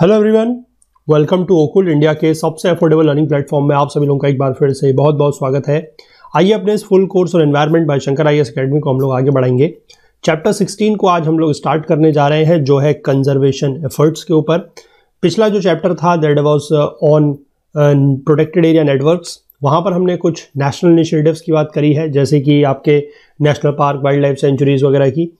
hello everyone welcome to ओकुल India के सबसे अफोर्डेबल लर्निंग प्लेटफॉर्म में आप सभी लोगों का एक बार फिर से बहुत बहुत स्वागत है आइए अपने इस फुल कोर्स और environment by Shankar I S academy को हम लोग आगे बढ़ाएंगे चैप्टर 16 को आज हम लोग स्टार्ट करने जा रहे हैं जो है कंजर्वेशन एफर्ट्स के ऊपर पिछला जो चैप्टर था that was on protected area networks वहाँ पर हमने कुछ नेशनल इनिशिएटिव्स की बात करी है जैसे कि आपके national park wildlife sanctuaries वगैरह की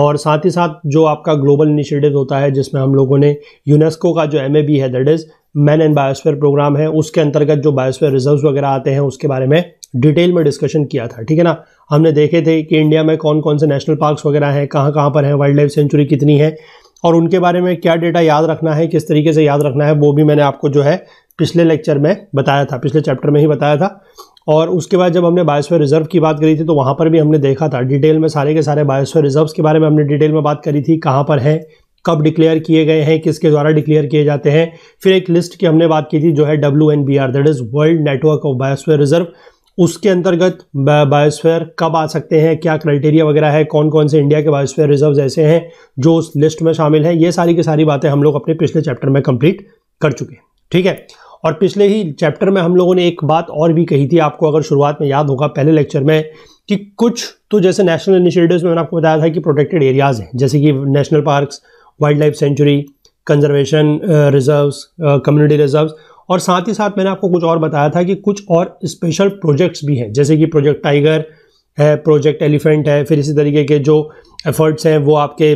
और साथ ही साथ जो आपका ग्लोबल इनिशिएटिव होता है जिसमें हम लोगों ने यूनेस्को का जो एम है that is man and biosphere programme है उसके अंतर्गत जो बायोस्फेयर रिजर्व वगैरह आते हैं उसके बारे में डिटेल में डिस्कशन किया था ठीक है ना हमने देखे थे कि इंडिया में कौन कौन से नेशनल पार्क्स वगैरह हैं कहाँ कहाँ पर हैं वाइल्ड लाइफ सेंचुरी कितनी है और उनके बारे में क्या डेटा याद रखना है किस तरीके से याद रखना है वो भी मैंने आपको जो है पिछले लेक्चर में बताया था पिछले चैप्टर में ही बताया था और उसके बाद जब हमने बायोस्फीयर रिजर्व की बात करी थी तो वहाँ पर भी हमने देखा था डिटेल में सारे के सारे बायोस्फीयर रिजर्व्स के बारे में हमने डिटेल में बात करी थी कहाँ पर है कब डिक्लेयर किए गए हैं किसके द्वारा डिक्लेयर किए जाते हैं फिर एक लिस्ट की हमने बात की थी जो है W N B R that is world network of biosphere reserve उसके अंतर्गत बायोस्फेयर कब आ सकते हैं क्या क्राइटेरिया वगैरह है कौन कौन से इंडिया के बायोस्फेयर रिजर्व ऐसे हैं जो उस लिस्ट में शामिल हैं ये सारी की सारी बातें हम लोग अपने पिछले चैप्टर में कंप्लीट कर चुके हैं ठीक है और पिछले ही चैप्टर में हम लोगों ने एक बात और भी कही थी आपको अगर शुरुआत में याद होगा पहले लेक्चर में कि कुछ तो जैसे नेशनल इनिशिएटिव्स में मैंने आपको बताया था कि प्रोटेक्टेड एरियाज़ हैं जैसे कि national parks wildlife sanctuary conservation reserves community reserves और साथ ही साथ मैंने आपको कुछ और बताया था कि कुछ और स्पेशल प्रोजेक्ट्स भी हैं जैसे कि प्रोजेक्ट टाइगर है प्रोजेक्ट एलिफेंट है फिर इसी तरीके के जो एफर्ट्स हैं वो आपके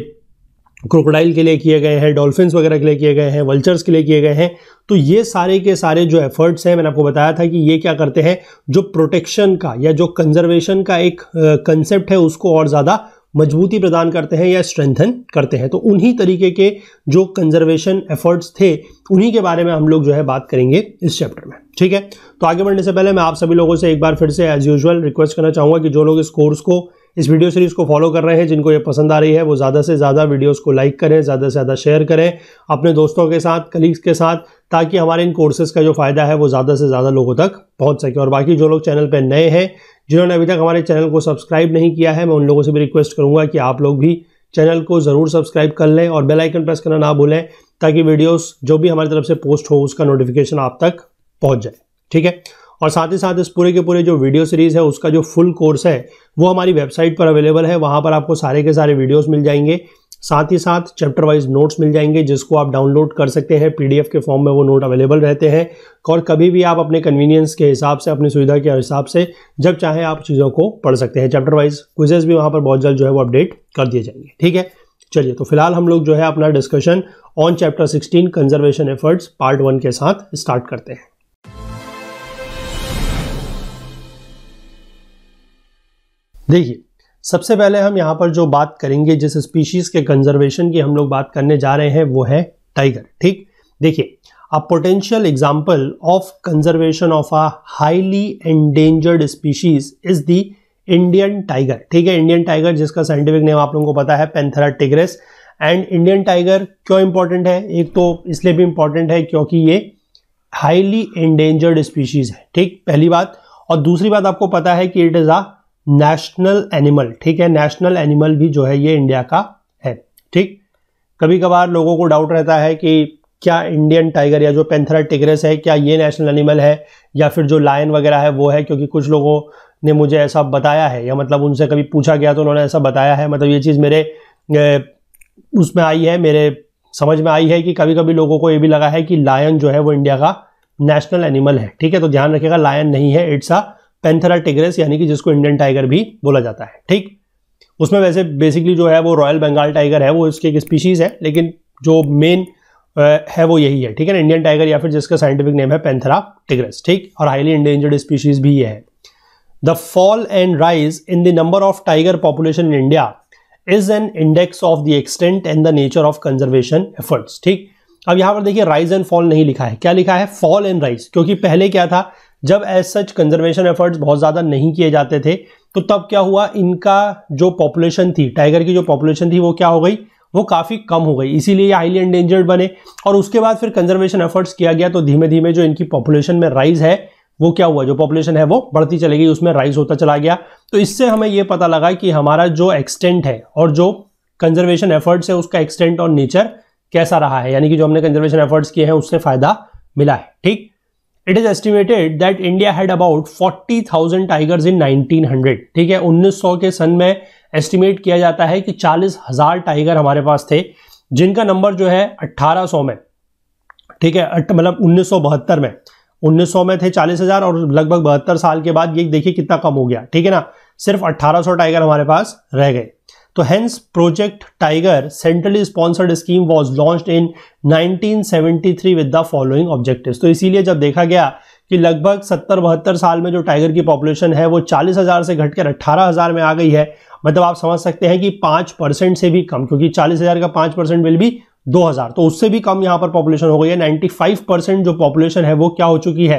क्रोकोडाइल के लिए किए गए हैं डॉल्फिन्स वगैरह के लिए किए गए हैं वल्चर्स के लिए किए गए हैं तो ये सारे के सारे जो एफर्ट्स हैं मैंने आपको बताया था कि ये क्या करते हैं जो प्रोटेक्शन का या जो कंजर्वेशन का एक कंसेप्ट है उसको और ज़्यादा मजबूती प्रदान करते हैं या स्ट्रेंथन करते हैं तो उन्हीं तरीके के जो कंजर्वेशन एफर्ट्स थे उन्हीं के बारे में हम लोग जो है बात करेंगे इस चैप्टर में ठीक है तो आगे बढ़ने से पहले मैं आप सभी लोगों से एक बार फिर से एज यूजल रिक्वेस्ट करना चाहूँगा कि जो लोग इस कोर्स को इस वीडियो सीरीज़ को फॉलो कर रहे हैं जिनको ये पसंद आ रही है वो ज़्यादा से ज़्यादा वीडियोस को लाइक करें ज़्यादा से ज़्यादा शेयर करें अपने दोस्तों के साथ कलीग्स के साथ ताकि हमारे इन कोर्सेज़ का जो फ़ायदा है वो ज़्यादा से ज़्यादा लोगों तक पहुँच सके और बाकी जो लोग चैनल पर नए हैं जिन्होंने अभी तक हमारे चैनल को सब्सक्राइब नहीं किया है मैं उन लोगों से भी रिक्वेस्ट करूँगा कि आप लोग भी चैनल को ज़रूर सब्सक्राइब कर लें और बेल आइकन प्रेस करना ना भूलें ताकि वीडियोस जो भी हमारी तरफ से पोस्ट हो उसका नोटिफिकेशन आप तक पहुंच जाए ठीक है और साथ ही साथ इस पूरे के पूरे जो वीडियो सीरीज़ है उसका जो फुल कोर्स है वो हमारी वेबसाइट पर अवेलेबल है वहाँ पर आपको सारे के सारे वीडियोज़ मिल जाएंगे साथ ही साथ चैप्टर वाइज नोट्स मिल जाएंगे जिसको आप डाउनलोड कर सकते हैं पीडीएफ के फॉर्म में वो नोट अवेलेबल रहते हैं और कभी भी आप अपने कन्वीनियंस के हिसाब से अपनी सुविधा के हिसाब से जब चाहे आप चीज़ों को पढ़ सकते हैं चैप्टर वाइज क्विजेज भी वहाँ पर बहुत जल्द जो है वो अपडेट कर दिए जाएंगे ठीक है चलिए तो फिलहाल हम लोग जो है अपना discussion on chapter sixteen conservation efforts part one के साथ स्टार्ट करते हैं देखिए सबसे पहले हम यहाँ पर जो बात करेंगे जिस स्पीशीज़ के कंजर्वेशन की हम लोग बात करने जा रहे हैं वो है टाइगर ठीक देखिए a potential example of conservation of a highly endangered species is the Indian tiger ठीक है इंडियन टाइगर जिसका साइंटिफिक नेम आप लोगों को पता है Panthera tigris and Indian tiger क्यों इंपॉर्टेंट है एक तो इसलिए भी इंपॉर्टेंट है क्योंकि ये हाईली एंडेंजर्ड स्पीशीज है ठीक पहली बात और दूसरी बात आपको पता है कि it is a national animal ठीक है नेशनल एनिमल भी जो है ये इंडिया का है ठीक कभी कभार लोगों को डाउट रहता है कि क्या इंडियन टाइगर या जो पेंथरा टिग्रेस है क्या ये नेशनल एनिमल है या फिर जो लायन वगैरह है वो है क्योंकि कुछ लोगों ने मुझे ऐसा बताया है या मतलब उनसे कभी पूछा गया तो उन्होंने ऐसा बताया है मतलब ये चीज़ मेरे उसमें आई है मेरे समझ में आई है कि कभी कभी लोगों को ये भी लगा है कि लायन जो है वो इंडिया का नेशनल एनिमल है ठीक है तो ध्यान रखिएगा लायन नहीं है इट्स अ पेंथरा टिग्रेस यानी कि जिसको इंडियन टाइगर भी बोला जाता है ठीक उसमें वैसे बेसिकली जो है वो रॉयल बंगाल टाइगर है वो इसकी एक स्पीशीज़ है लेकिन जो मेन है वो यही है ठीक है ना इंडियन टाइगर या फिर जिसका साइंटिफिक नेम है पेंथरा टिग्रेस ठीक और हाईली इंडेंजर्ड स्पीशीज़ भी है the fall and rise in the number of tiger population in India is an index of the extent and the nature of conservation efforts ठीक अब यहाँ पर देखिए राइज एंड फॉल नहीं लिखा है क्या लिखा है फॉल एंड राइज क्योंकि पहले क्या था जब एज सच कंजर्वेशन एफर्ट्स बहुत ज़्यादा नहीं किए जाते थे तो तब क्या हुआ इनका जो पॉपुलेशन थी टाइगर की जो पॉपुलेशन थी वो क्या हो गई वो काफ़ी कम हो गई इसीलिए ये हाईली एंडेंजर्ड बने और उसके बाद फिर कंजर्वेशन एफर्ट्स किया गया तो धीमे धीमे जो इनकी पॉपुलेशन में राइज है वो क्या हुआ जो पॉपुलेशन है वो बढ़ती चली गई उसमें राइज होता चला गया तो इससे हमें ये पता लगा कि हमारा जो एक्सटेंट है और जो कंजर्वेशन एफर्ट्स है उसका एक्सटेंट और नेचर कैसा रहा है यानी कि जो हमने कंजर्वेशन एफर्ट्स किए हैं उससे फायदा मिला है ठीक it is estimated that India had about 40,000 tigers in 1900 ठीक है 1900 के सन में एस्टिमेट किया जाता है कि चालीस हजार टाइगर हमारे पास थे जिनका नंबर जो है 1800 में ठीक है मतलब उन्नीस में 1900 में थे चालीस हजार और लगभग बहत्तर साल के बाद ये देखिए कितना कम हो गया ठीक है ना सिर्फ 1800 टाइगर हमारे पास रह गए तो hence Project Tiger centrally sponsored scheme was launched in 1973 with the following objective तो इसीलिए जब देखा गया कि लगभग सत्तर बहत्तर साल में जो टाइगर की पॉपुलेशन है वो चालीस हजार से घटकर अट्ठारह हजार में आ गई है मतलब आप समझ सकते हैं कि पांच परसेंट से भी कम क्योंकि हजार का पांच परसेंट विल भी हजार तो उससे भी कम यहाँ पर पॉपुलेशन हो गई है फाइव परसेंट जो पॉपुलेशन है वो क्या हो चुकी है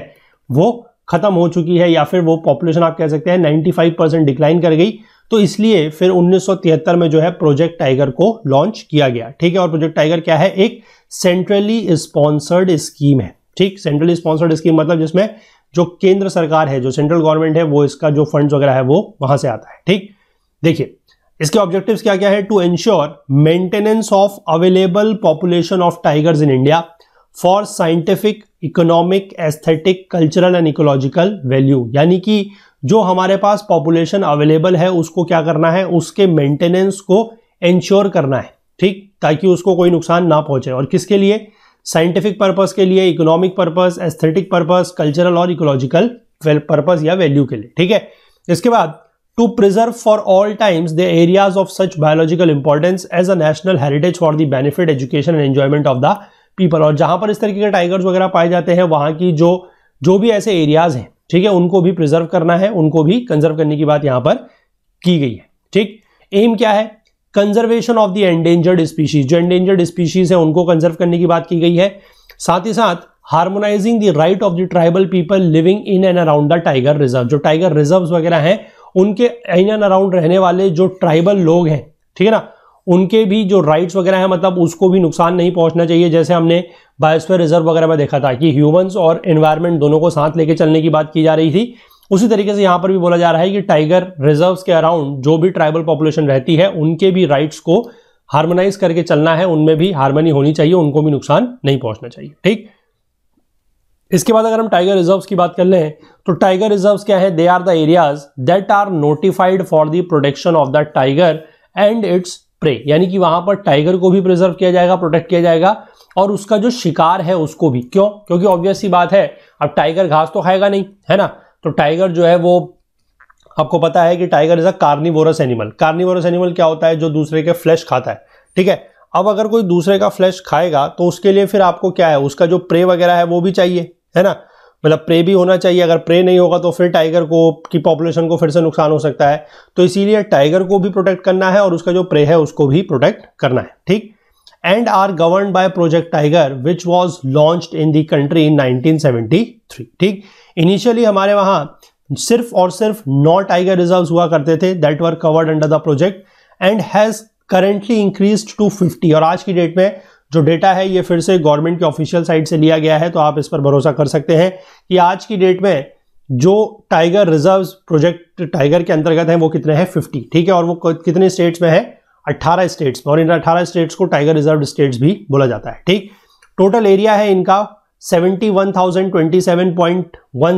वो खत्म हो चुकी है या फिर वो पॉपुलेशन आप कह सकते हैं फाइव परसेंट डिक्लाइन कर गई तो इसलिए फिर 1973 में जो है प्रोजेक्ट टाइगर को लॉन्च किया गया ठीक है और प्रोजेक्ट टाइगर क्या है एक सेंट्रली स्पॉन्सर्ड स्कीम है ठीक सेंट्रली स्पॉन्सर्ड स्कीम मतलब जिसमें जो केंद्र सरकार है जो सेंट्रल गवर्नमेंट है वो इसका जो फंड वगैरह है वो वहां से आता है ठीक देखिए इसके ऑब्जेक्टिव्स क्या क्या है to ensure maintenance of available population of tigers in India for scientific economic aesthetic cultural and ecological value यानी कि जो हमारे पास पॉपुलेशन अवेलेबल है उसको क्या करना है उसके मेंटेनेंस को इंश्योर करना है ठीक ताकि उसको कोई नुकसान ना पहुंचे और किसके लिए साइंटिफिक पर्पस के लिए economic purpose aesthetic purpose cultural और इकोलॉजिकल पर्पस या वैल्यू के लिए ठीक है इसके बाद to preserve for all times the areas of such biological importance as a national heritage for the benefit education and enjoyment of the people और जहां पर इस तरीके के टाइगर्स वगैरह पाए जाते हैं वहां की जो जो भी ऐसे एरियाज हैं ठीक है उनको भी प्रिजर्व करना है उनको भी कंजर्व करने की बात यहां पर की गई है ठीक एम क्या है conservation of the endangered species जो एंडेंजर्ड स्पीशीज है उनको कंजर्व करने की बात की गई है साथ ही साथ harmonizing the right of the tribal people living in and around the tiger reserve जो टाइगर रिजर्व वगैरह हैं उनके इन एंड अराउंड रहने वाले जो ट्राइबल लोग हैं ठीक है ना उनके भी जो राइट्स वगैरह हैं मतलब उसको भी नुकसान नहीं पहुंचना चाहिए जैसे हमने बायोस्फीयर रिजर्व वगैरह में देखा था कि ह्यूमंस और एनवायरनमेंट दोनों को साथ लेके चलने की बात की जा रही थी उसी तरीके से यहाँ पर भी बोला जा रहा है कि टाइगर रिजर्व्स के अराउंड जो भी ट्राइबल पॉपुलेशन रहती है उनके भी राइट्स को हार्मोनाइज करके चलना है उनमें भी हार्मनी होनी चाहिए उनको भी नुकसान नहीं पहुंचना चाहिए ठीक इसके बाद अगर हम टाइगर रिजर्व्स की बात कर लें तो टाइगर रिजर्व्स क्या है they are the areas that are notified for the protection of the tiger and its prey यानी कि वहां पर टाइगर को भी प्रिजर्व किया जाएगा प्रोटेक्ट किया जाएगा और उसका जो शिकार है उसको भी क्यों क्योंकि ऑब्वियस ही बात है अब टाइगर घास तो खाएगा नहीं है ना तो टाइगर जो है वो आपको पता है कि tiger is a carnivorous animal carnivorous animal क्या होता है जो दूसरे के फ्लैश खाता है ठीक है अब अगर कोई दूसरे का फ्लैश खाएगा तो उसके लिए फिर आपको क्या है उसका जो प्रे वगैरह है वो भी चाहिए है ना मतलब प्रे भी होना चाहिए अगर प्रे नहीं होगा तो फिर टाइगर को की पॉपुलेशन को फिर से नुकसान हो सकता है तो इसीलिए टाइगर को भी प्रोटेक्ट करना है और उसका जो प्रे है उसको भी प्रोटेक्ट करना है ठीक and are govern by Project Tiger which was launch in the country in 1973 ठीक इनिशियली हमारे वहां सिर्फ और सिर्फ नौ टाइगर रिजर्व हुआ करते थे that were covered under the project and has currently increase to 50 और आज की डेट में जो डेटा है ये फिर से गवर्नमेंट के ऑफिशियल साइट से लिया गया है तो आप इस पर भरोसा कर सकते हैं कि आज की डेट में जो टाइगर रिजर्व प्रोजेक्ट टाइगर के अंतर्गत है वो कितने हैं फिफ्टी ठीक है और वो कितने स्टेट्स में है अट्ठारह स्टेट्स में और इन अट्ठारह स्टेट्स को टाइगर रिजर्व स्टेट्स भी बोला जाता है ठीक टोटल एरिया है इनका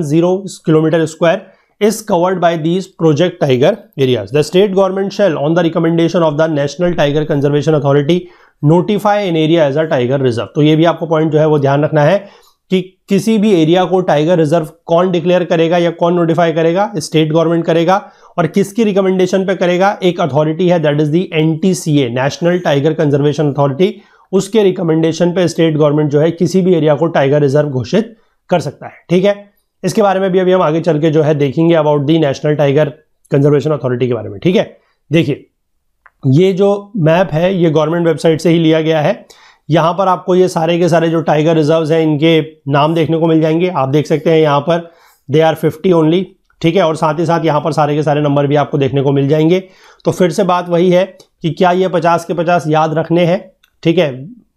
zero kilometre square is covered by these Project Tiger areas the state government shall on the recommendation of the National tiger Conservation Authority notify an area as a tiger reserve तो ये भी आपको point जो है वो ध्यान रखना है कि किसी भी एरिया को टाइगर रिजर्व कौन डिक्लेयर करेगा या कौन नोटिफाई करेगा स्टेट गवर्नमेंट करेगा और किसकी रिकमेंडेशन पे करेगा एक अथॉरिटी है that is the a National tiger Conservation Authority उसके रिकमेंडेशन पे स्टेट गवर्नमेंट जो है किसी भी एरिया को टाइगर रिजर्व घोषित कर सकता है ठीक है इसके बारे में भी अभी हम आगे चल के जो है देखेंगे about the National tiger Conservation Authority के बारे में ठीक है देखिए ये जो मैप है ये गवर्नमेंट वेबसाइट से ही लिया गया है यहाँ पर आपको ये सारे के सारे जो टाइगर रिजर्व्स हैं इनके नाम देखने को मिल जाएंगे आप देख सकते हैं यहाँ पर दे आर फिफ्टी ओनली ठीक है और साथ ही साथ यहाँ पर सारे के सारे नंबर भी आपको देखने को मिल जाएंगे तो फिर से बात वही है कि क्या ये पचास के पचास याद रखने हैं ठीक है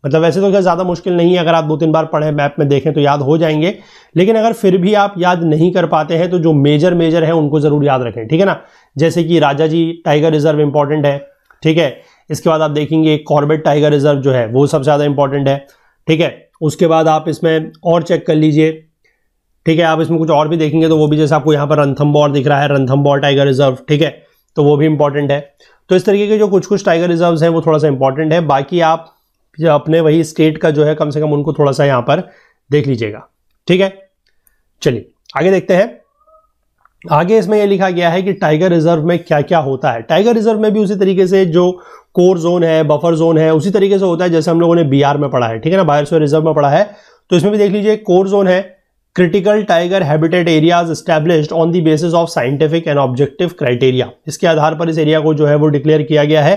मतलब वैसे तो क्या ज़्यादा मुश्किल नहीं है अगर आप दो तीन बार पढ़ें मैप में देखें तो याद हो जाएंगे लेकिन अगर फिर भी आप याद नहीं कर पाते हैं तो जो मेजर मेजर हैं उनको ज़रूर याद रखें ठीक है ना जैसे कि Rajaji tiger reserve important है ठीक है इसके बाद आप देखेंगे कॉर्बेट टाइगर रिजर्व जो है वो सबसे ज़्यादा इंपॉर्टेंट है ठीक है उसके बाद आप इसमें और चेक कर लीजिए ठीक है आप इसमें कुछ और भी देखेंगे तो वो भी जैसे आपको यहाँ पर रंथम दिख रहा है रंथम टाइगर रिजर्व ठीक है तो वो भी इंपॉर्टेंट है तो इस तरीके के जो कुछ कुछ टाइगर रिजर्व हैं वो थोड़ा सा इंपॉर्टेंट है बाकी आप अपने वही स्टेट का जो है कम से कम उनको थोड़ा सा यहाँ पर देख लीजिएगा ठीक है चलिए आगे देखते हैं आगे इसमें यह लिखा गया है कि टाइगर रिजर्व में क्या क्या होता है टाइगर रिजर्व में भी उसी तरीके से जो कोर जोन है बफर जोन है उसी तरीके से होता है जैसे हम लोगों ने बिहार में पढ़ा है ठीक है ना बाहर रिजर्व में पढ़ा है तो इसमें भी देख लीजिए कोर जोन है critical tiger habitat areas established on the basis of scientific and objective criteria इसके आधार पर इस एरिया को जो है वो डिक्लेयर किया गया है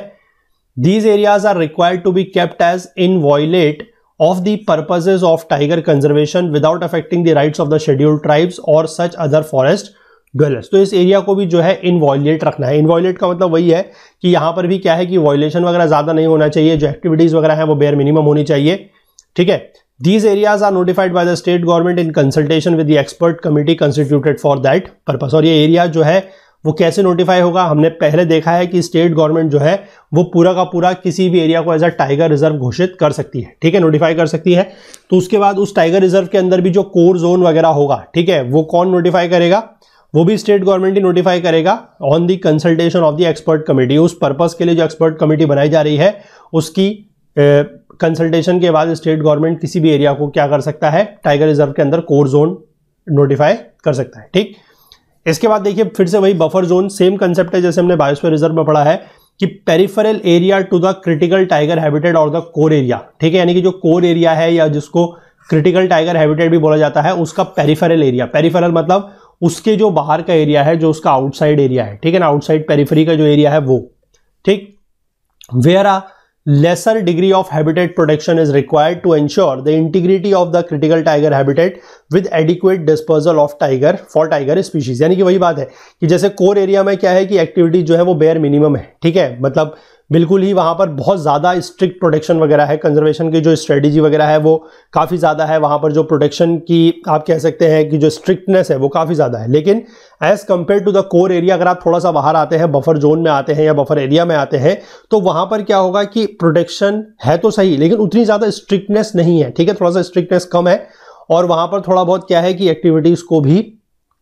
these areas are required to be kept as inviolate of the purposes of tiger conservation without affecting the rights of the scheduled tribes और सच अदर फॉरेस्ट गर्ल्स तो इस एरिया को भी जो है इनवॉयलेट रखना है इनवॉयलेट का मतलब वही है कि यहाँ पर भी क्या है कि वॉयलेशन वगैरह ज़्यादा नहीं होना चाहिए जो एक्टिविटीज़ वगैरह हैं वो बेयर मिनिमम होनी चाहिए ठीक है these areas are notified by the state government in consultation with the expert committee constituted for that purpose और ये एरिया जो है वो कैसे नोटिफाई होगा हमने पहले देखा है कि स्टेट गवर्नमेंट जो है वो पूरा का पूरा किसी भी एरिया को एज अ टाइगर रिजर्व घोषित कर सकती है ठीक है नोटिफाई कर सकती है तो उसके बाद उस टाइगर रिजर्व के अंदर भी जो कोर जोन वगैरह होगा ठीक है वो कौन नोटिफाई करेगा वो भी स्टेट गवर्नमेंट ही नोटिफाई करेगा on the consultation of the expert committee उस पर्पस के लिए जो एक्सपर्ट कमेटी बनाई जा रही है उसकी कंसल्टेशन के बाद स्टेट गवर्नमेंट किसी भी एरिया को क्या कर सकता है टाइगर रिजर्व के अंदर कोर जोन नोटिफाई कर सकता है ठीक इसके बाद देखिए फिर से वही बफर जोन सेम कंसेप्ट है जैसे हमने बायोस्फीयर रिजर्व में पढ़ा है कि peripheral area to the critical tiger habitat और द कोर एरिया ठीक है यानी कि जो कोर एरिया है या जिसको क्रिटिकल टाइगर हैबिटेट भी बोला जाता है उसका पेरिफेरल एरिया पेरिफेरल मतलब उसके जो बाहर का एरिया है जो उसका आउटसाइड एरिया है ठीक है ना आउटसाइड पेरीफरी का जो एरिया है वो ठीक where are lesser degree of habitat protection is required to ensure the integrity of the critical tiger habitat with adequate dispersal of tiger for tiger species यानी कि वही बात है कि जैसे कोर एरिया में क्या है कि एक्टिविटी जो है वो बेयर मिनिमम है ठीक है मतलब बिल्कुल ही वहाँ पर बहुत ज़्यादा स्ट्रिक्ट प्रोटेक्शन वगैरह है कंजर्वेशन की जो स्ट्रेटेजी वगैरह है वो काफ़ी ज़्यादा है वहाँ पर जो प्रोटेक्शन की आप कह सकते हैं कि जो स्ट्रिक्टनेस है वो काफ़ी ज़्यादा है लेकिन as compare to the core area अगर आप थोड़ा सा बाहर आते हैं बफर जोन में आते हैं या बफर एरिया में आते हैं तो वहां पर क्या होगा कि प्रोटेक्शन है तो सही लेकिन उतनी ज्यादा स्ट्रिक्टनेस नहीं है ठीक है थोड़ा सा स्ट्रिक्टनेस कम है और वहां पर थोड़ा बहुत क्या है कि एक्टिविटीज को भी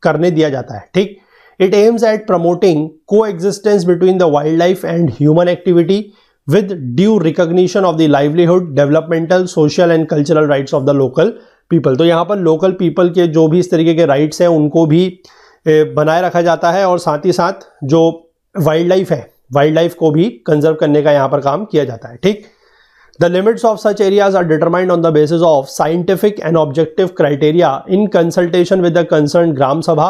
करने दिया जाता है ठीक it aims at promoting coexistence between the wildlife and human activity with due recognition of the livelihood developmental social and cultural rights of the local people तो यहाँ पर लोकल पीपल के जो भी इस तरीके के राइट्स हैं उनको भी बनाए रखा जाता है और साथ ही साथ जो वाइल्ड लाइफ है वाइल्ड लाइफ को भी कंजर्व करने का यहाँ पर काम किया जाता है ठीक the limits of such areas are determined on the basis of scientific and objective criteria in consultation with the concern gram sabha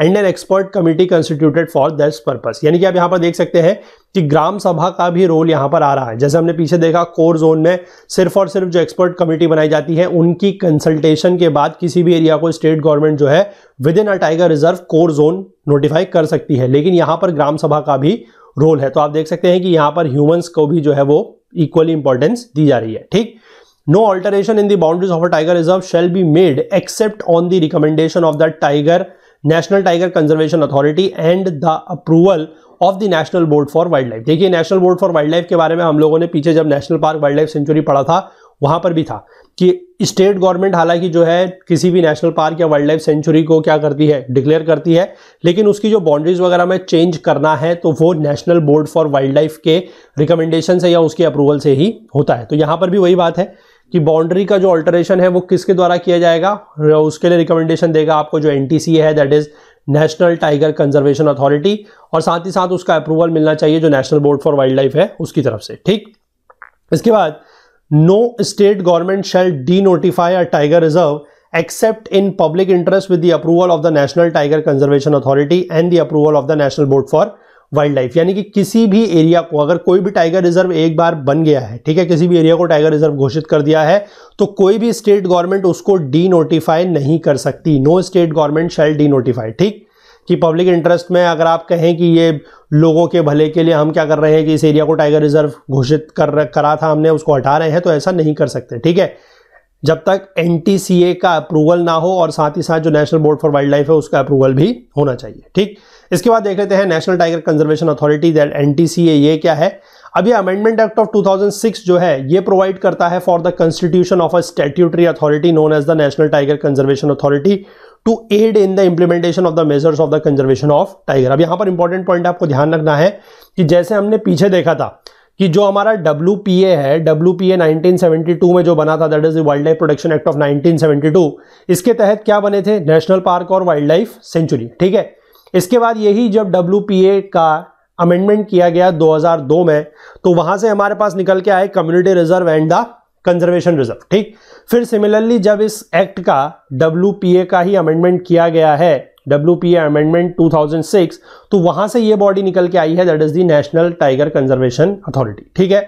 and an expert committee constituted for this purpose यानी कि आप यहाँ पर देख सकते हैं कि ग्राम सभा का भी रोल यहाँ पर आ रहा है जैसे हमने पीछे देखा कोर जोन में सिर्फ और सिर्फ जो एक्सपर्ट कमेटी बनाई जाती है उनकी कंसल्टेशन के बाद किसी भी एरिया को स्टेट गवर्नमेंट जो है within a tiger reserve core zone notify कर सकती है लेकिन यहाँ पर ग्राम सभा का भी रोल है तो आप देख सकते हैं कि यहाँ पर ह्यूमंस को भी जो है वो इक्वली इंपॉर्टेंस दी जा रही है ठीक no alteration in the of a tiger reserve shall be made except on the recommendation of the tiger tiger National tiger Conservation Authority and the approval of the National Board for Wildlife देखिए National Board for Wildlife के बारे में हम लोगों ने पीछे जब national park wildlife sanctuary पढ़ा था वहाँ पर भी था कि स्टेट गवर्नमेंट हालांकि जो है किसी भी नेशनल पार्क या वाइल्ड लाइफ सेंचुरी को क्या करती है डिक्लेयर करती है लेकिन उसकी जो बाउंड्रीज वगैरह में चेंज करना है तो वो National Board for Wildlife के रिकमेंडेशन से या उसके अप्रूवल से ही होता है तो यहाँ पर भी वही बात है कि बाउंड्री का जो अल्टरेशन है वो किसके द्वारा किया जाएगा उसके लिए रिकमेंडेशन देगा आपको जो एन है that is National tiger Conservation Authority और साथ ही साथ उसका अप्रूवल मिलना चाहिए जो National Board for wild life है उसकी तरफ से ठीक इसके बाद no state government shall denotify a tiger reserve except in public interest with the approval of the National tiger Conservation Authority and the approval of the National Board for Wildlife यानी कि किसी भी area को अगर कोई भी tiger reserve एक बार बन गया है ठीक है किसी भी एरिया को टाइगर रिजर्व घोषित कर दिया है तो कोई भी स्टेट गवर्नमेंट उसको डी नोटिफाई नहीं कर सकती no state government shall denotify ठीक कि पब्लिक इंटरेस्ट में अगर आप कहें कि ये लोगों के भले के लिए हम क्या कर रहे हैं कि इस एरिया को टाइगर रिजर्व घोषित कर करा था हमने उसको हटा रहे हैं तो ऐसा नहीं कर सकते ठीक है जब तक एन का अप्रूवल ना हो और साथ ही साथ जो National Board for wild life है उसका अप्रूवल भी होना चाहिए ठीक इसके बाद देख लेते हैं National tiger Conservation Authority that N ये क्या है अब ये अमेंडमेंट एक्ट ऑफ 2006 जो है ये प्रोवाइड करता है for the constitution of a statutory authority known as the National tiger Conservation Authority to aid in the implementation of the measures of the conservation of tiger अब यहाँ पर important point आपको ध्यान रखना है कि जैसे हमने पीछे देखा था कि जो हमारा डब्ल्यू है डब्ल्यू 1972 में जो बना था that is the Wildlife Protection Act of 1972 इसके तहत क्या बने थे नेशनल पार्क और वाइल्ड लाइफ सेंचुरी ठीक है इसके बाद यही जब डब्ल्यू का अमेंडमेंट किया गया 2002 में तो वहां से हमारे पास निकल के आए community reserve and the conservation reserve ठीक फिर सिमिलरली जब इस एक्ट का डब्ल्यू का ही अमेंडमेंट किया गया है डब्ल्यू पी अमेंडमेंट 2006 तो वहां से ये बॉडी निकल के आई है that is the National tiger Conservation Authority ठीक है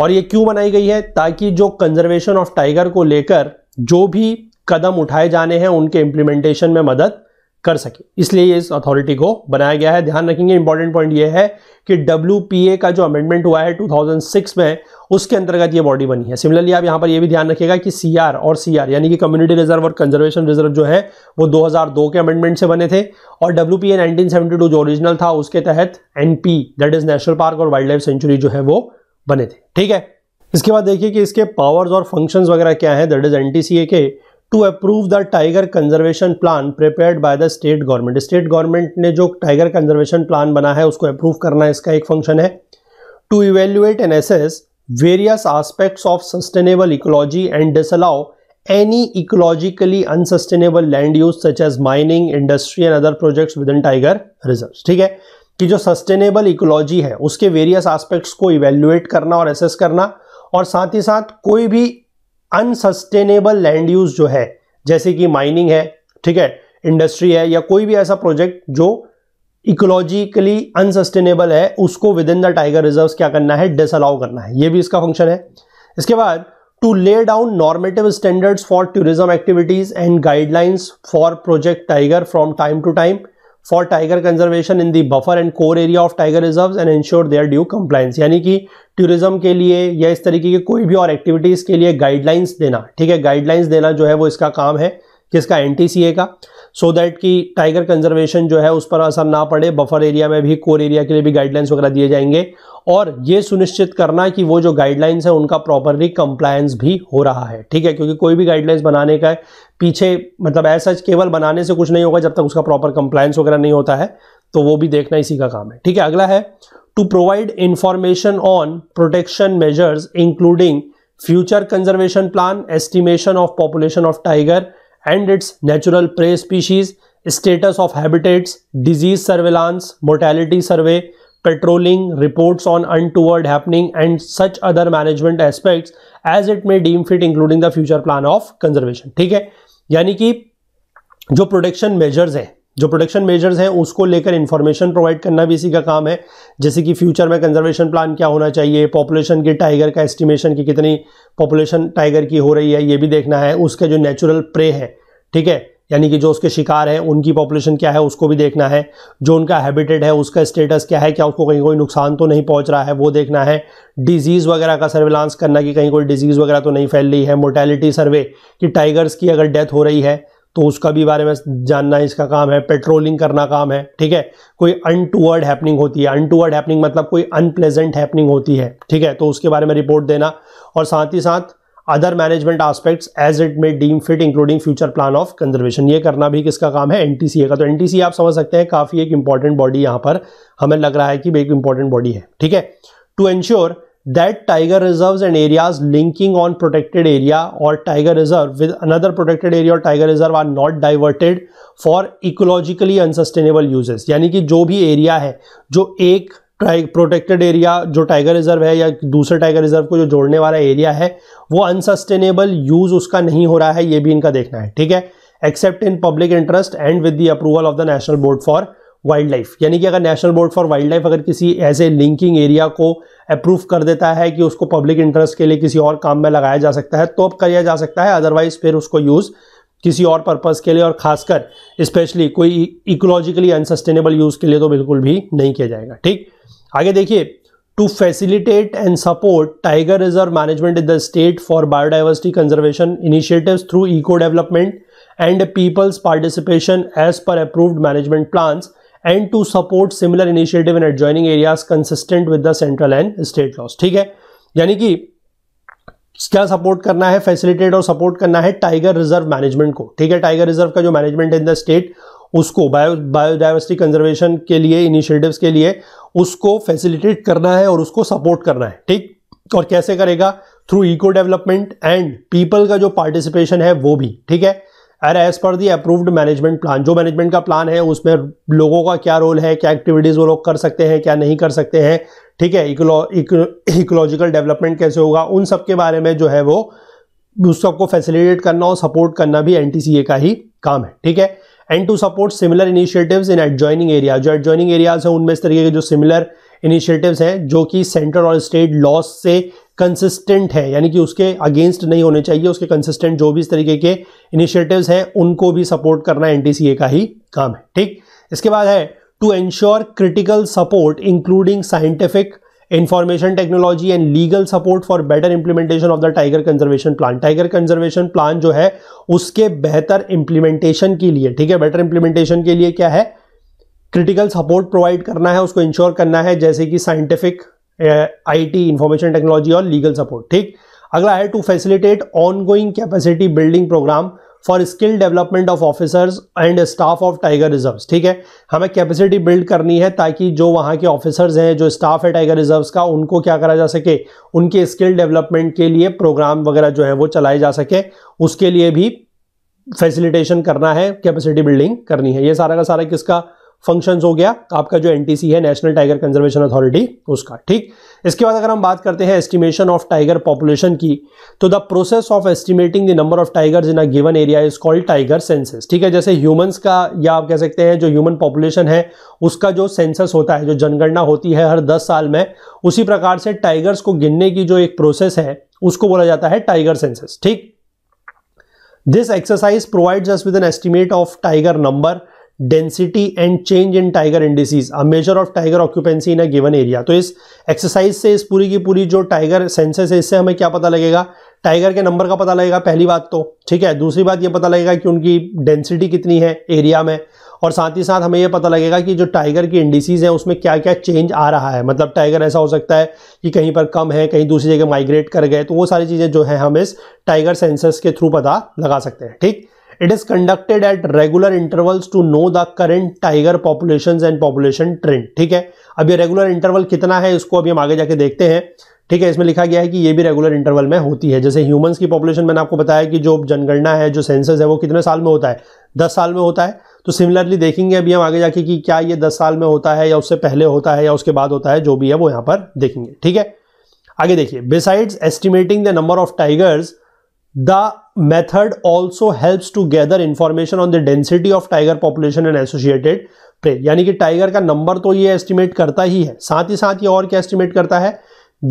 और ये क्यों बनाई गई है ताकि जो कंजर्वेशन ऑफ टाइगर को लेकर जो भी कदम उठाए जाने हैं उनके इंप्लीमेंटेशन में मदद कर सके इसलिए इस अथॉरिटी को बनाया गया है ध्यान रखेंगे इंपॉर्टेंट पॉइंट ये है कि डब्ल्यू का जो अमेंडमेंट हुआ है 2006 में उसके अंतर्गत ये बॉडी बनी है सिमिलरली आप यहाँ पर ये भी ध्यान रखिएगा कि सी और सी यानी कि कम्युनिटी रिजर्व और कंजर्वेशन रिजर्व जो है वो 2002 के अमेंडमेंट से बने थे और डब्ल्यू पी जो ओरिजिनल था उसके तहत N P that is national park और वाइल्ड लाइफ सेंचुरी जो है वो बने थे ठीक है इसके बाद देखिए कि इसके पावर्स और फंक्शंस वगैरह क्या है that is N K to approve the tiger conservation plan prepared by the state government state government ने जो टाइगर कंजर्वेशन प्लान बना है उसको अप्रूव करना इसका एक फंक्शन है to evaluate and assess various aspects of sustainable ecology and any ecologically ecologically land use such as mining industry and other other within tiger reserve ठीक है कि जो सस्टेनेबल इकोलॉजी है उसके वेरियस आस्पेक्ट्स को evaluate करना और assess करना और साथ ही साथ कोई भी अनसस्टेनेबल लैंड यूज जो है जैसे कि माइनिंग है ठीक है इंडस्ट्री है या कोई भी ऐसा प्रोजेक्ट जो इकोलॉजिकली अनसस्टेनेबल है उसको within the tiger reserve क्या करना है डिसअलाउ करना है ये भी इसका फंक्शन है इसके बाद to lay down normative standards for tourism activities and guidelines for Project Tiger from time to time for tiger conservation in the buffer and core area of tiger reserve and ensure their due compliance यानी कि tourism के लिए या इस तरीके की कोई भी और एक्टिविटीज़ के लिए गाइडलाइंस देना ठीक है गाइडलाइंस देना जो है वो इसका काम है किसका एन का सो दैट कि टाइगर कंजर्वेशन जो है उस पर असर ना पड़े बफर एरिया में भी कोर एरिया के लिए भी गाइडलाइंस वगैरह दिए जाएंगे और ये सुनिश्चित करना कि वो जो गाइडलाइंस है उनका प्रॉपरली कंप्लायंस भी हो रहा है ठीक है क्योंकि कोई भी गाइडलाइंस बनाने का पीछे मतलब ऐसा केवल बनाने से कुछ नहीं होगा जब तक उसका प्रॉपर कंप्लायंस वगैरह नहीं होता है तो वो भी देखना इसी का काम है ठीक है अगला है to provide information on protection measures including future conservation plan estimation of population of tiger and its natural prey species status of habitats disease surveillance mortality survey patrolling reports on untoward happening and such other management aspects as it may deem fit including the future plan of conservation ठीक है यानी कि जो protection measures हैं जो protection measures हैं उसको लेकर इन्फॉर्मेशन प्रोवाइड करना भी इसी का काम है जैसे कि फ्यूचर में कंजर्वेशन प्लान क्या होना चाहिए पॉपुलेशन की टाइगर का एस्टिमेशन की कितनी पॉपुलेशन टाइगर की हो रही है ये भी देखना है उसके जो नेचुरल प्रे है ठीक है यानी कि जो उसके शिकार हैं उनकी पॉपुलेशन क्या है उसको भी देखना है जो उनका हैबिटेट है उसका स्टेटस क्या है क्या उसको कहीं कोई नुकसान तो नहीं पहुंच रहा है वो देखना है डिजीज़ वगैरह का सर्विलांस करना कि कहीं कोई डिजीज़ वगैरह तो नहीं फैल रही है मोर्टेलिटी सर्वे कि टाइगर्स की अगर डेथ हो रही है तो उसका भी बारे में जानना इसका काम है पेट्रोलिंग करना काम है ठीक है कोई टूअर्ड हैपनिंग होती है अनटूवर्ड हैपनिंग मतलब कोई अनप्लेजेंट हैपनिंग होती है ठीक है तो उसके बारे में रिपोर्ट देना और साथ ही साथ other management aspects as it may deem fit including future plan of conservation ये करना भी किसका काम है एन का तो एन आप समझ सकते हैं काफी एक इंपॉर्टेंट बॉडी यहाँ पर हमें लग रहा है कि एक इंपॉर्टेंट बॉडी है ठीक है to ensure that tiger reserves and areas linking on protected area or tiger reserve with another protected area or tiger reserve are not diverted for ecologically unsustainable uses यानी कि जो भी एरिया है जो एक प्रोटेक्टेड एरिया जो tiger reserve है या दूसरे टाइगर रिजर्व को जो जोड़ने वाला एरिया है वो अनसस्टेनेबल यूज उसका नहीं हो रहा है ये भी इनका देखना है ठीक है except in public interest and with the approval of the National Board for Wildlife यानी कि अगर National Board for Wildlife अगर किसी ऐसे लिंकिंग एरिया को अप्रूव कर देता है कि उसको पब्लिक इंटरेस्ट के लिए किसी और काम में लगाया जा सकता है तो अब किया जा सकता है अदरवाइज फिर उसको यूज़ किसी और पर्पज़ के लिए और खासकर स्पेशली कोई इकोलॉजिकली अनसस्टेनेबल यूज़ के लिए तो बिल्कुल भी नहीं किया जाएगा ठीक आगे देखिए to facilitate and support tiger reserve management in the state for biodiversity conservation initiative through eco development and people's participation as per approved management plans and to support similar initiative in adjoining areas consistent with the central and state laws ठीक है यानी कि क्या support करना है facilitate और support करना है टाइगर रिजर्व मैनेजमेंट को ठीक है टाइगर रिजर्व का जो मैनेजमेंट इन द स्टेट उसको बायो बायोडाइवर्सिटी कंजर्वेशन के लिए इनिशिएटिव्स के लिए उसको फैसिलिटेट करना है और उसको सपोर्ट करना है ठीक और कैसे करेगा through eco development and people का जो पार्टिसिपेशन है वो भी ठीक है and as per the approved management plan जो मैनेजमेंट का प्लान है उसमें लोगों का क्या रोल है क्या एक्टिविटीज़ वो लोग कर सकते हैं क्या नहीं कर सकते हैं ठीक है इकोलॉजिकल डेवलपमेंट कैसे होगा उन सब के बारे में जो है वो उस सबको फैसिलिटेट करना और सपोर्ट करना भी एन का ही काम है ठीक है and to support similar initiatives in adjoining area जो एडजॉइनिंग एरियाज हैं उनमें इस तरीके के जो सिमिलर इनिशिएटिव्स हैं जो कि सेंट्रल और स्टेट लॉस से कंसिस्टेंट है यानी कि उसके अगेंस्ट नहीं होने चाहिए उसके कंसिस्टेंट जो भी इस तरीके के इनिशिएटिव्स हैं उनको भी सपोर्ट करना एन का ही काम है ठीक इसके बाद है to ensure critical support including scientific information technology and legal support for better implementation of the tiger conservation plan tiger conservation plan जो है उसके बेहतर इंप्लीमेंटेशन के लिए ठीक है बेटर इंप्लीमेंटेशन के लिए क्या है क्रिटिकल सपोर्ट प्रोवाइड करना है उसको इंश्योर करना है जैसे कि scientific I T information technology और लीगल सपोर्ट ठीक अगला है to facilitate ongoing capacity building programme for skill development of officers and staff of tiger reserve ठीक है हमें कैपेसिटी बिल्ड करनी है ताकि जो वहाँ के ऑफिसर्स हैं जो स्टाफ है टाइगर रिजर्व का उनको क्या करा जा सके उनके स्किल डेवलपमेंट के लिए प्रोग्राम वगैरह जो है वो चलाए जा सके उसके लिए भी फैसिलिटेशन करना है कैपेसिटी बिल्डिंग करनी है ये सारा का सारा किसका फंक्शन हो गया आपका जो एनटीसी है नेशनल टाइगर कंजर्वेशन अथॉरिटी उसका ठीक इसके बाद अगर हम बात करते हैं एस्टिमेशन ऑफ टाइगर पॉपुलेशन की तो the process of estimating the number of tigers in a given area is called tiger census ठीक है जैसे ह्यूमंस का या आप कह सकते हैं जो ह्यूमन पॉपुलेशन है उसका जो सेंसस होता है जो जनगणना होती है हर दस साल में उसी प्रकार से टाइगर्स को गिनने की जो एक प्रोसेस है उसको बोला जाता है टाइगर सेंसस ठीक this exercise provides us with an estimate of tiger number density and change in tiger indices a measure of tiger occupancy in a given area तो इस एक्सरसाइज से इस पूरी की पूरी जो टाइगर सेंसेस है इससे हमें क्या पता लगेगा टाइगर के नंबर का पता लगेगा पहली बात तो ठीक है दूसरी बात ये पता लगेगा कि उनकी डेंसिटी कितनी है एरिया में और साथ ही साथ हमें यह पता लगेगा कि जो टाइगर की इंडिसीज़ हैं उसमें क्या क्या चेंज आ रहा है मतलब टाइगर ऐसा हो सकता है कि कहीं पर कम है कहीं दूसरी जगह माइग्रेट कर गए तो वो सारी चीज़ें जो है हम इस टाइगर सेंसस के थ्रू पता लगा सकते हैं ठीक it is conducted at regular intervals to know the current tiger population and population trend ठीक है अब ये रेगुलर इंटरवल कितना है इसको अभी हम आगे जाके देखते हैं ठीक है इसमें लिखा गया है कि ये भी रेगुलर इंटरवल में होती है जैसे ह्यूमंस की पॉपुलेशन मैंने आपको बताया कि जो जनगणना है जो सेंसस है वो कितने साल में होता है दस साल में होता है तो सिमिलरली देखेंगे अभी हम आगे जाके कि क्या ये दस साल में होता है या उससे पहले होता है या उसके बाद होता है जो भी है वो यहाँ पर देखेंगे ठीक है आगे देखिए besides estimating the number of tigers the method also helps to gather information on the density of tiger population and associated prey यानी कि टाइगर का नंबर तो ये एस्टिमेट करता ही है साथ ही साथ ये और क्या एस्टिमेट करता है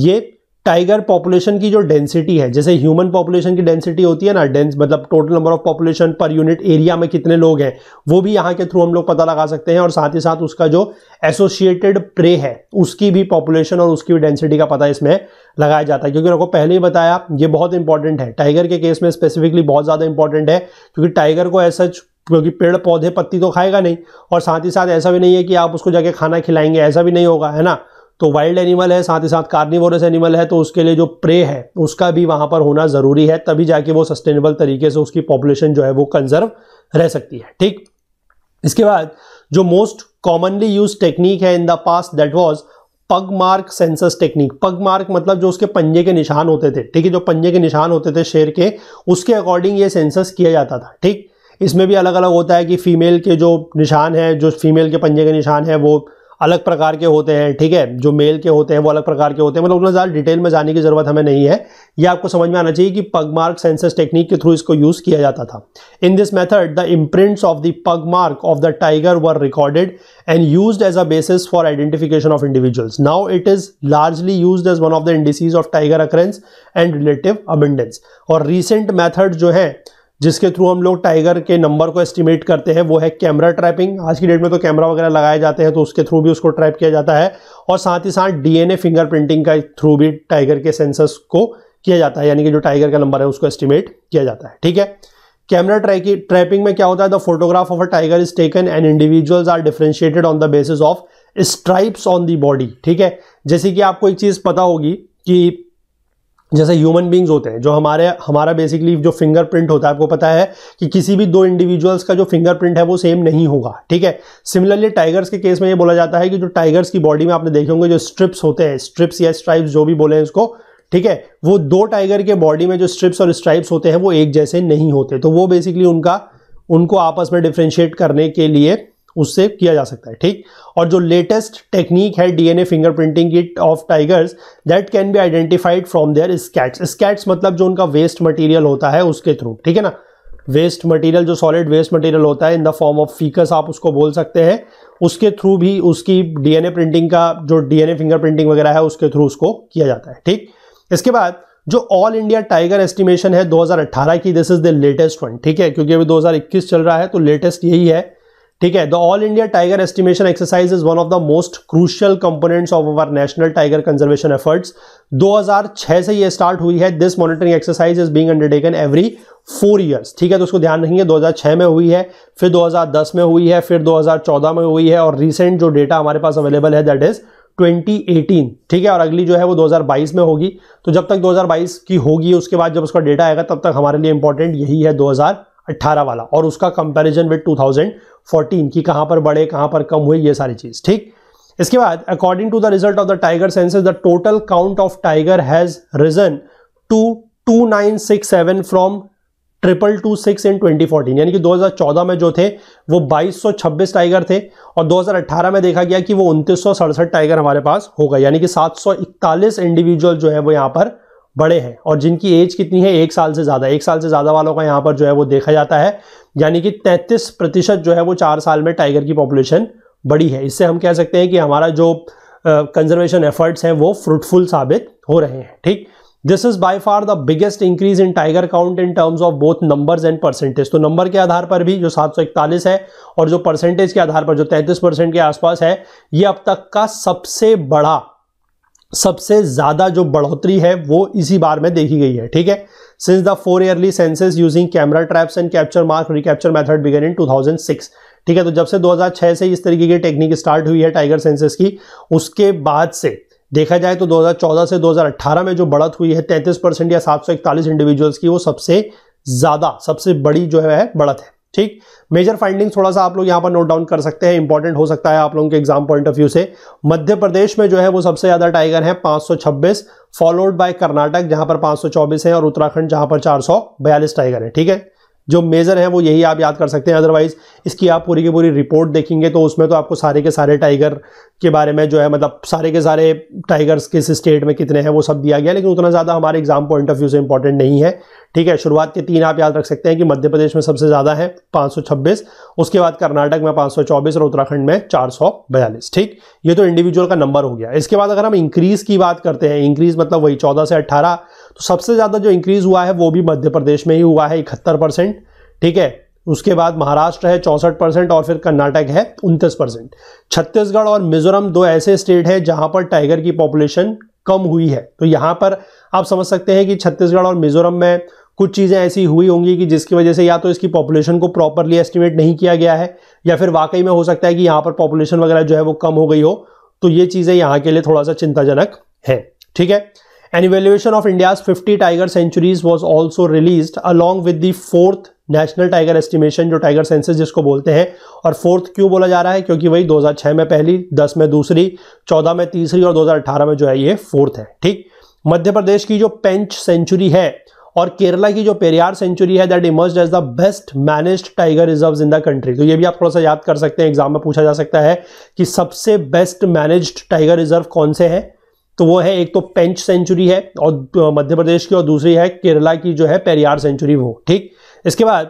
ये टाइगर पॉपुलेशन की जो डेंसिटी है जैसे ह्यूमन पॉपुलेशन की डेंसिटी होती है ना डेंस मतलब total number of population per unit area में कितने लोग हैं वो भी यहाँ के थ्रू हम लोग पता लगा सकते हैं और साथ ही साथ उसका जो एसोसिएटेड प्रे है उसकी भी पॉपुलेशन और उसकी भी डेंसिटी का पता इसमें लगाया जाता है क्योंकि उनको पहले ही बताया ये बहुत इंपॉर्टेंट है टाइगर के केस में स्पेसिफिकली बहुत ज़्यादा इंपॉर्टेंट है क्योंकि टाइगर को ऐसा क्योंकि पेड़ पौधे पत्ती तो खाएगा नहीं और साथ ही साथ ऐसा भी नहीं है कि आप उसको जाके खाना खिलाएंगे ऐसा भी नहीं होगा है ना तो वाइल्ड एनिमल है साथ ही साथ कार्निवोरस एनिमल है तो उसके लिए जो प्रे है उसका भी वहाँ पर होना ज़रूरी है तभी जाके वो सस्टेनेबल तरीके से उसकी पॉपुलेशन जो है वो कंजर्व रह सकती है ठीक इसके बाद जो मोस्ट कॉमनली यूज टेक्निक है in the past that was pug mark census technique pug mark मतलब जो उसके पंजे के निशान होते थे ठीक है जो पंजे के निशान होते थे शेर के उसके अकॉर्डिंग ये सेंसस किया जाता था ठीक इसमें भी अलग अलग होता है कि फीमेल के जो निशान है जो फीमेल के पंजे के निशान है वो अलग प्रकार के होते हैं ठीक है जो मेल के होते हैं वो अलग प्रकार के होते हैं मतलब उतना ज़्यादा डिटेल में जाने की ज़रूरत हमें नहीं है ये आपको समझ में आना चाहिए कि पग मार्क सेंसस टेक्निक के थ्रू इसको यूज़ किया जाता था in this method the imprints of the pug mark of the tiger were recorded and use as a basis for identification of individuals now it is largely use as one of the indices of tiger occurrence and relative abundance और recent method जो है जिसके through हम लोग tiger के number को estimate करते हैं वो है कैमरा ट्रैपिंग आज की डेट में तो कैमरा वगैरह लगाए जाते हैं तो उसके थ्रू भी उसको ट्रैप किया जाता है और साथ ही साथ डीएनए फिंगरप्रिंटिंग का थ्रू भी टाइगर के सेंसर्स को किया जाता है यानी कि जो टाइगर का नंबर है उसको एस्टिमेट किया जाता है ठीक है कैमरा ट्रैपिंग में क्या होता है the photograph of a tiger is taken and individuals are differentiated on the basis of stripes on the body ठीक है जैसे कि आपको एक चीज़ पता होगी कि जैसे ह्यूमन बींग्स होते हैं जो हमारे हमारा बेसिकली जो फिंगरप्रिंट होता है आपको पता है कि किसी भी दो इंडिविजुअल्स का जो फिंगरप्रिंट है वो सेम नहीं होगा ठीक है सिमिलरली टाइगर्स के केस में ये बोला जाता है कि जो टाइगर्स की बॉडी में आपने देखे होंगे जो स्ट्रिप्स होते हैं स्ट्रिप्स या स्ट्राइप्स जो भी बोले हैं उसको ठीक है वो दो टाइगर के बॉडी में जो स्ट्रिप्स और स्ट्राइप्स होते हैं वो एक जैसे नहीं होते तो वो बेसिकली उनका उनको आपस में डिफ्रेंशिएट करने के लिए उससे किया जा सकता है ठीक और जो लेटेस्ट टेक्निक है डीएनए फिंगरप्रिंटिंग की of tigers that can be identified from their scats scats मतलब जो उनका वेस्ट मटेरियल होता है उसके थ्रू ठीक है ना वेस्ट मटेरियल जो सॉलिड वेस्ट मटेरियल होता है in the form of faeces आप उसको बोल सकते हैं उसके थ्रू भी उसकी डीएनए प्रिंटिंग का जो डीएनए फिंगर प्रिंटिंग वगैरह है उसके थ्रू उसको किया जाता है ठीक इसके बाद जो ऑल इंडिया टाइगर एस्टिमेशन है 2018 की this is the latest one ठीक है क्योंकि अभी 2021 चल रहा है तो लेटेस्ट यही है ठीक है the all India tiger estimation exercise is one of the most crucial components of our national tiger conservation efforts 2006 से ये स्टार्ट हुई है this monitoring exercise is being undertaken every four years ठीक है तो उसको ध्यान रखेंगे 2006 में हुई है फिर 2010 में हुई है फिर 2014 में हुई है और रिसेंट जो डेटा हमारे पास अवेलेबल है दैट इज 2018 ठीक है और अगली जो है वो 2022 में होगी तो जब तक 2022 की होगी उसके बाद जब उसका डेटा आएगा तब तक हमारे लिए इंपॉर्टेंट यही है 2018 वाला और उसका कंपैरिजन विद 2014 की कहां पर बढ़े कहां पर कम हुए ये सारी चीज़ ठीक इसके बाद according to the result of the tiger censuses the total count of tiger has risen to two nine six seven from triple two six in twenty fourteen यानी कि 2014 में जो थे वो 2226 टाइगर थे और 2018 में देखा गया कि वो उनतीस टाइगर हमारे पास हो गए यानी कि 741 इंडिविजुअल जो है वो यहाँ पर बड़े हैं और जिनकी एज कितनी है एक साल से ज़्यादा एक साल से ज़्यादा वालों का यहाँ पर जो है वो देखा जाता है यानी कि तैंतीस प्रतिशत जो है वो चार साल में टाइगर की पॉपुलेशन बढ़ी है इससे हम कह सकते हैं कि हमारा जो कंजर्वेशन एफर्ट्स हैं वो फ्रूटफुल साबित हो रहे हैं ठीक this is by far the biggest increase in tiger count in terms of both numbers and percentage तो नंबर के आधार पर भी जो 741 है और जो परसेंटेज के आधार पर जो 33 परसेंट के आसपास है ये अब तक का सबसे बड़ा सबसे ज़्यादा जो बढ़ोतरी है वो इसी बार में देखी गई है ठीक है since the four yearly censuses using camera traps and capture mark recapture method began in 2006 ठीक है तो जब से 2006 से इस तरीके की टेक्निक स्टार्ट हुई है टाइगर सेंसेस की उसके बाद से देखा जाए तो 2014 से 2018 में जो बढ़त हुई है 33 परसेंट या सात इंडिविजुअल्स की वो सबसे ज़्यादा सबसे बड़ी जो है बढ़त है ठीक मेजर फाइंडिंग थोड़ा सा आप लोग यहाँ पर नोट डाउन कर सकते हैं इंपॉर्टेंट हो सकता है आप लोगों के एग्जाम पॉइंट ऑफ व्यू से मध्य प्रदेश में जो है वो सबसे ज्यादा टाइगर है 526 फॉलोड बाय कर्नाटक जहां पर 524 हैं और उत्तराखंड जहां पर 442 टाइगर है ठीक है जो मेज़र हैं वो यही आप याद कर सकते हैं अदरवाइज़ इसकी आप पूरी की पूरी रिपोर्ट देखेंगे तो उसमें तो आपको सारे के सारे टाइगर के बारे में जो है मतलब सारे के सारे टाइगर्स किस स्टेट में कितने हैं वो सब दिया गया लेकिन उतना ज़्यादा हमारे एग्ज़ाम पॉइंट ऑफ व्यू से इंपॉर्टेंट नहीं है ठीक है शुरुआत के तीन आप याद रख सकते हैं कि मध्य प्रदेश में सबसे ज़्यादा है पाँच उसके बाद कर्नाटक में पाँच और उत्तराखंड में चार ठीक ये तो इंडिविजुअल का नंबर हो गया इसके बाद अगर हम इंक्रीज़ की बात करते हैं इंक्रीज़ मतलब वही चौदह से अट्ठारह तो सबसे ज़्यादा जो इंक्रीज़ हुआ है वो भी मध्य प्रदेश में ही हुआ है इकहत्तर परसेंट ठीक है उसके बाद महाराष्ट्र है चौंसठ परसेंट और फिर कर्नाटक है उनतीस परसेंट छत्तीसगढ़ और मिजोरम दो ऐसे स्टेट हैं जहां पर टाइगर की पॉपुलेशन कम हुई है तो यहाँ पर आप समझ सकते हैं कि छत्तीसगढ़ और मिजोरम में कुछ चीज़ें ऐसी हुई होंगी कि जिसकी वजह से या तो इसकी पॉपुलेशन को प्रॉपरली एस्टिमेट नहीं किया गया है या फिर वाकई में हो सकता है कि यहाँ पर पॉपुलेशन वगैरह जो है वो कम हो गई हो तो ये चीज़ें यहाँ के लिए थोड़ा सा चिंताजनक है ठीक है An evaluation of India's 50 tiger centuries was also released along with the fourth national tiger estimation जो टाइगर सेंसस जिसको बोलते हैं और फोर्थ क्यों बोला जा रहा है क्योंकि वही 2006 में पहली 10 में दूसरी 14 में तीसरी और 2018 में जो है ये फोर्थ है ठीक मध्य प्रदेश की जो पेंच सेंचुरी है और केरला की जो पेरियार सेंचुरी है that emerge as the best managed tiger reserve in the country तो ये भी आप थोड़ा सा याद कर सकते हैं एग्जाम में पूछा जा सकता है कि सबसे बेस्ट मैनेज्ड टाइगर रिजर्व कौन से हैं तो वो है एक तो पेंच सेंचुरी है और मध्य प्रदेश की और दूसरी है केरला की जो है पेरियार सेंचुरी वो ठीक इसके बाद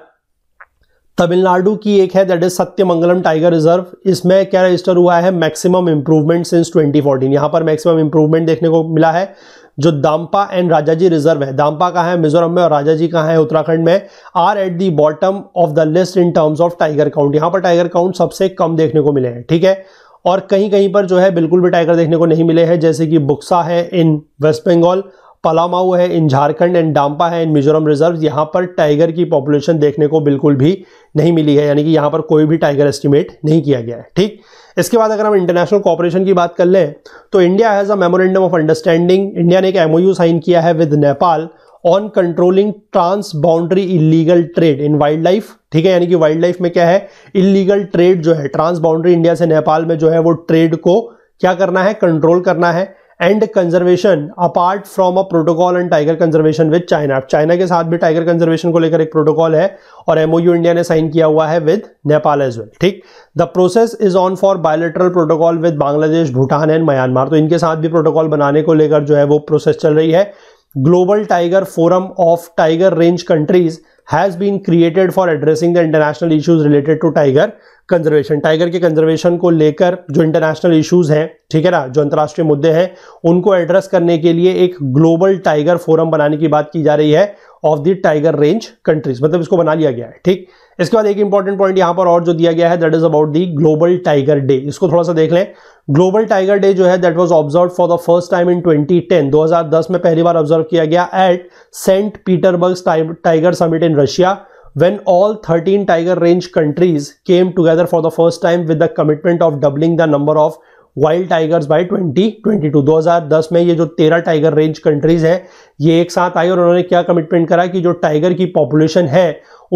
तमिलनाडु की एक है that is Sathyamangalam tiger reserve इसमें क्या रजिस्टर हुआ है मैक्सिमम इंप्रूवमेंट सिंस 2014 यहाँ पर मैक्सिमम इंप्रूवमेंट देखने को मिला है जो दाम्पा एंड राजाजी रिजर्व है दाम्पा कहाँ है मिजोरम में और राजाजी कहाँ है उत्तराखंड में are at the bottom of the list in terms of tiger count यहाँ पर टाइगर काउंट सबसे कम देखने को मिले हैं ठीक है और कहीं कहीं पर जो है बिल्कुल भी टाइगर देखने को नहीं मिले हैं जैसे कि बुक्सा है इन वेस्ट बंगाल पलामाऊ है इन झारखंड एंड डांपा है इन मिजोरम रिजर्व यहाँ पर टाइगर की पॉपुलेशन देखने को बिल्कुल भी नहीं मिली है यानी कि यहाँ पर कोई भी टाइगर एस्टिमेट नहीं किया गया है ठीक इसके बाद अगर हम इंटरनेशनल कॉपरेशन की बात कर लें तो India has a memorandum of understanding India ने एक एमओयू साइन किया है with Nepal on controlling transboundary illegal trade in wildlife ठीक है यानी कि वाइल्ड लाइफ में क्या है इलीगल ट्रेड जो है ट्रांस बाउंड्री इंडिया से नेपाल में जो है वो ट्रेड को क्या करना है कंट्रोल करना है and conservation apart from a protocol and tiger conservation with China China के साथ भी टाइगर कंजर्वेशन को लेकर एक प्रोटोकॉल है और एमओयू इंडिया ने साइन किया हुआ है विद नेपाल एज वेल ठीक the process is on for bilateral protocol with Bangladesh Bhutan and Myanmar तो इनके साथ भी प्रोटोकॉल बनाने को लेकर जो है वो प्रोसेस चल रही है global tiger forum of tiger range countries has been created for addressing the international issues related to tiger conservation tiger के कंजर्वेशन को लेकर जो इंटरनेशनल इश्यूज हैं ठीक है ना जो अंतर्राष्ट्रीय मुद्दे हैं उनको एड्रेस करने के लिए एक ग्लोबल टाइगर फोरम बनाने की बात की जा रही है of the tiger range countries मतलब इसको बना लिया गया है ठीक इसके बाद एक इंपॉर्टेंट पॉइंट यहां पर और जो दिया गया है that is about the global tiger day इसको थोड़ा सा देख लें ग्लोबल टाइगर डे जो है that was observe for the first time in 2010 2010 में पहली बार ऑब्जर्व किया गया at Saint Petersburg tiger summit in Russia when all 13 tiger range countries came together for the first time with the commitment of doubling the number of wild tigers by 2022 2010 में ये जो तेरह tiger range countries हैं ये एक साथ आई और उन्होंने क्या कमिटमेंट करा कि जो टाइगर की पॉपुलेशन है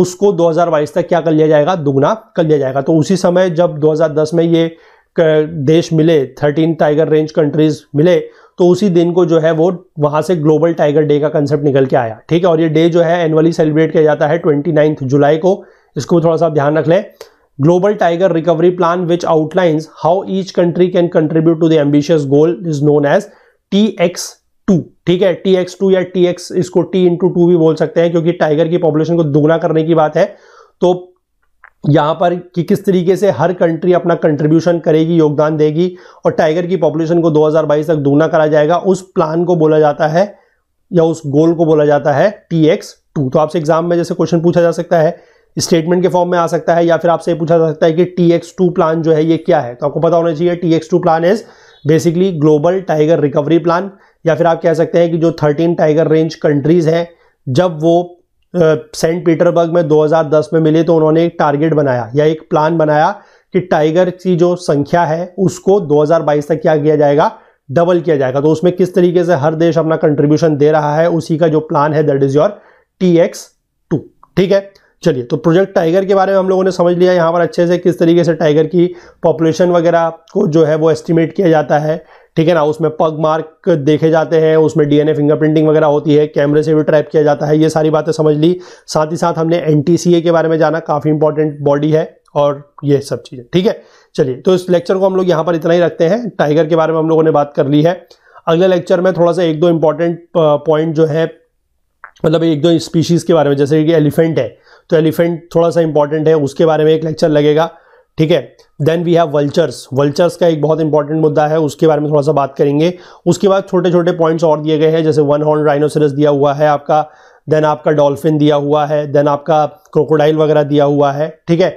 उसको 2022 तक क्या कर लिया जाएगा दुगना कर लिया जाएगा तो उसी समय जब 2010 में ये देश मिले थर्टीन टाइगर रेंज कंट्रीज मिले तो उसी दिन को जो है वो वहाँ से ग्लोबल टाइगर डे का कंसेप्ट निकल के आया ठीक है और ये डे जो है एनुअली सेलिब्रेट किया जाता है ट्वेंटी नाइन्थ जुलाई को इसको थोड़ा सा ध्यान रख लें global tiger recovery plan which outlines how each country can contribute to the ambitious goal is known as T X two ठीक है टी एक्स टू या टी एक्स इसको टी इंटू टू भी बोल सकते हैं क्योंकि टाइगर की पॉपुलेशन को दोगुना करने की बात है तो यहाँ पर कि किस तरीके से हर कंट्री अपना कंट्रीब्यूशन करेगी योगदान देगी और टाइगर की पॉपुलेशन को 2022 तक दूना करा जाएगा उस प्लान को बोला जाता है या उस गोल को बोला जाता है टी एक्स टू तो आपसे एग्जाम में जैसे क्वेश्चन पूछा जा सकता है स्टेटमेंट के फॉर्म में आ सकता है या फिर आपसे पूछा जा सकता है कि टी एक्स टू प्लान जो है ये क्या है तो आपको पता होना चाहिए T X two plan is basically global tiger recovery plan या फिर आप कह सकते हैं कि जो थर्टीन टाइगर रेंज कंट्रीज हैं जब वो सेंट पीटरबर्ग में 2010 में मिले तो उन्होंने एक टारगेट बनाया या एक प्लान बनाया कि टाइगर की जो संख्या है उसको 2022 तक क्या किया जाएगा डबल किया जाएगा तो उसमें किस तरीके से हर देश अपना कंट्रीब्यूशन दे रहा है उसी का जो प्लान है that is your T X two ठीक है चलिए तो प्रोजेक्ट टाइगर के बारे में हम लोगों ने समझ लिया यहाँ पर अच्छे से किस तरीके से टाइगर की पॉपुलेशन वगैरह को जो है वो एस्टिमेट किया जाता है ठीक है ना उसमें पग मार्क देखे जाते हैं उसमें डीएनए फिंगरप्रिंटिंग वगैरह होती है कैमरे से भी ट्रैप किया जाता है ये सारी बातें समझ ली साथ ही साथ हमने एनटीसीए के बारे में जाना काफ़ी इंपॉर्टेंट बॉडी है और ये सब चीज़ें ठीक है चलिए तो इस लेक्चर को हम लोग यहाँ पर इतना ही रखते हैं टाइगर के बारे में हम लोगों ने बात कर ली है अगले लेक्चर में थोड़ा सा एक दो इंपॉर्टेंट पॉइंट जो है मतलब एक दो स्पीशीज़ के बारे में जैसे कि एलिफेंट है तो एलिफेंट थोड़ा सा इंपॉर्टेंट है उसके बारे में एक लेक्चर लगेगा ठीक है then we have vultures vultures का एक बहुत इंपॉर्टेंट मुद्दा है उसके बारे में थोड़ा सा बात करेंगे उसके बाद छोटे छोटे पॉइंट्स और दिए गए हैं जैसे वन हॉर्न राइनोसरस दिया हुआ है आपका देन आपका डॉल्फिन दिया हुआ है देन आपका क्रोकोडाइल वगैरह दिया हुआ है ठीक है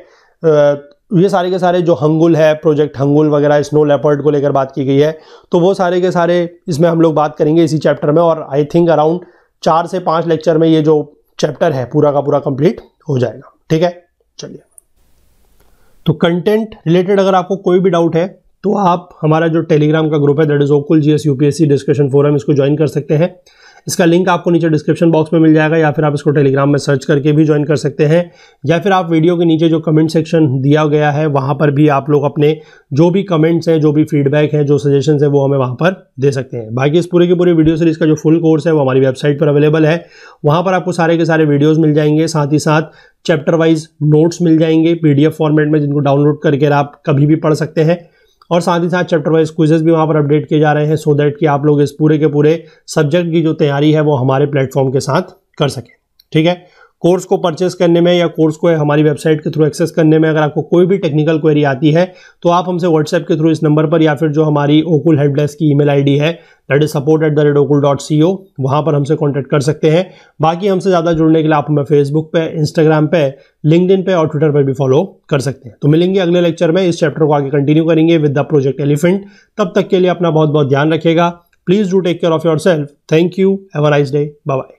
ये सारे के सारे जो हंगुल है प्रोजेक्ट हंगुल वगैरह स्नो लेपर्ड को लेकर बात की गई है तो वो सारे के सारे इसमें हम लोग बात करेंगे इसी चैप्टर में और आई थिंक अराउंड चार से पाँच लेक्चर में ये जो चैप्टर है पूरा का पूरा कंप्लीट हो जाएगा ठीक है चलिए तो कंटेंट रिलेटेड अगर आपको कोई भी डाउट है तो आप हमारा जो टेलीग्राम का ग्रुप है that is Okul G S U P S C discussion forum इसको ज्वाइन कर सकते हैं इसका लिंक आपको नीचे डिस्क्रिप्शन बॉक्स में मिल जाएगा या फिर आप इसको टेलीग्राम में सर्च करके भी ज्वाइन कर सकते हैं या फिर आप वीडियो के नीचे जो कमेंट सेक्शन दिया गया है वहाँ पर भी आप लोग अपने जो भी कमेंट्स हैं जो भी फीडबैक हैं जो सजेशन हैं वो हमें वहाँ पर दे सकते हैं बाकी इस पूरे के पूरे वीडियो सीरीज़ का जो फुल कोर्स है वो हमारी वेबसाइट पर अवेलेबल है वहाँ पर आपको सारे के सारे वीडियोज़ मिल जाएंगे साथ ही साथ चैप्टर वाइज नोट्स मिल जाएंगे पीडीएफ फॉर्मेट में जिनको डाउनलोड करके आप कभी भी पढ़ सकते हैं और साथ ही साथ चैप्टर वाइज क्विजेज भी वहाँ पर अपडेट किए जा रहे हैं सो दैट कि आप लोग इस पूरे के पूरे सब्जेक्ट की जो तैयारी है वो हमारे प्लेटफॉर्म के साथ कर सकें ठीक है कोर्स को परचेस करने में या कोर्स को हमारी वेबसाइट के थ्रू एक्सेस करने में अगर आपको कोई भी टेक्निकल क्वेरी आती है तो आप हमसे व्हाट्सएप के थ्रू इस नंबर पर या फिर जो हमारी ओकुल हेल्प डेस्क की ईमेल आईडी है that is support at the rate Okul dot C O वहाँ पर हमसे कॉन्टैक्ट कर सकते हैं बाकी हमसे ज़्यादा जुड़ने के लिए आप हमें फेसबुक पे इंस्टाग्राम पर लिंकड इन और ट्विटर पर भी फॉलो कर सकते हैं तो मिलेंगे अगले लेक्चर में इस चैप्टर को आगे कंटिन्यू करेंगे विद द प्रोजेक्ट एलिफेंट तब तक के लिए अपना बहुत बहुत ध्यान रखेगा please do take care of yourself thank you have a nice day bye